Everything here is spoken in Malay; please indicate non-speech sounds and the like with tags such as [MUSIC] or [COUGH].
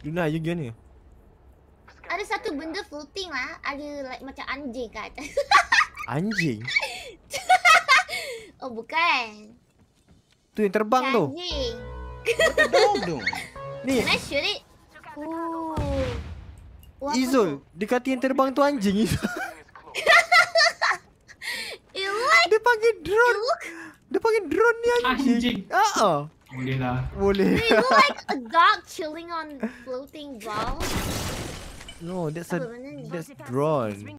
Luna, you gimana? Ada satu benda floating lah. Ada like, macam anjing kat atas. anjing? [LAUGHS] oh, bukan. Tu yang terbang tu. Anjing. [LAUGHS] Ni. Can I shoot it? Ooh. Izul, dia kata yang terbang tu anjing. Like, [LAUGHS] dia panggil drone. Look, dia panggil drone ni anjing. Anjing. Uh -uh. Mula. you like a dog chilling on floating balls? No, that's a that's drawn.